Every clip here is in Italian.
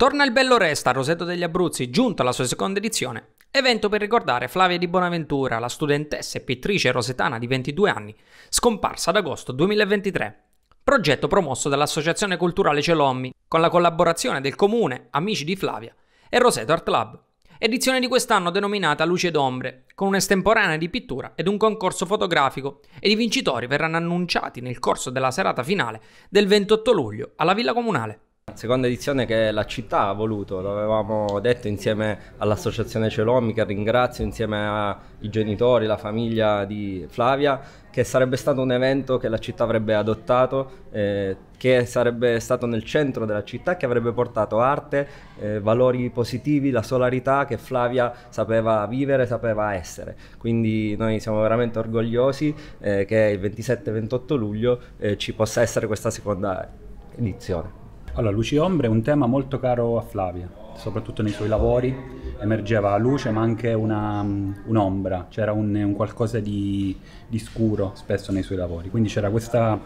Torna il Bello Resta a Roseto degli Abruzzi, giunta alla sua seconda edizione. Evento per ricordare Flavia di Bonaventura, la studentessa e pittrice rosetana di 22 anni, scomparsa ad agosto 2023. Progetto promosso dall'Associazione Culturale Celommi, con la collaborazione del Comune, Amici di Flavia e Roseto Art Club. Edizione di quest'anno denominata Luce d'Ombre, con un'estemporanea di pittura ed un concorso fotografico, ed i vincitori verranno annunciati nel corso della serata finale del 28 luglio alla Villa Comunale. Seconda edizione che la città ha voluto, l'avevamo detto insieme all'associazione Celomi che ringrazio insieme ai genitori, la famiglia di Flavia, che sarebbe stato un evento che la città avrebbe adottato, eh, che sarebbe stato nel centro della città, che avrebbe portato arte, eh, valori positivi, la solarità che Flavia sapeva vivere, sapeva essere. Quindi noi siamo veramente orgogliosi eh, che il 27-28 luglio eh, ci possa essere questa seconda edizione. Allora, luci e ombre è un tema molto caro a Flavia, soprattutto nei suoi lavori emergeva luce ma anche una, mm, un'ombra, c'era un, un qualcosa di, di, scuro spesso nei suoi lavori, quindi c'era questa,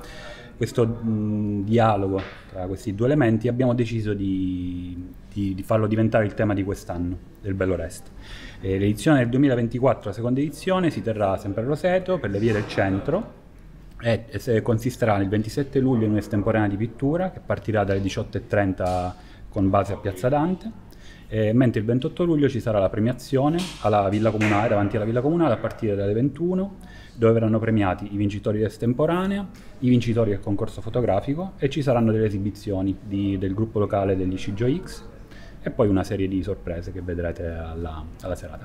questo mh, mm, dialogo tra questi due elementi e abbiamo deciso di, di, di, farlo diventare il tema di quest'anno, del Bello Resto. Eh, l'edizione del 2024, la seconda edizione, si terrà sempre a Roseto per le vie del centro e consisterà il 27 luglio in un'estemporanea di pittura che partirà dalle 18.30 con base a Piazza Dante, e, mentre il 28 luglio ci sarà la premiazione alla Villa Comunale, davanti alla Villa Comunale a partire dalle 21, dove verranno premiati i vincitori di d'estemporanea, i vincitori del concorso fotografico e ci saranno delle esibizioni di, del gruppo locale dell'Icigio X e poi una serie di sorprese che vedrete alla, alla serata.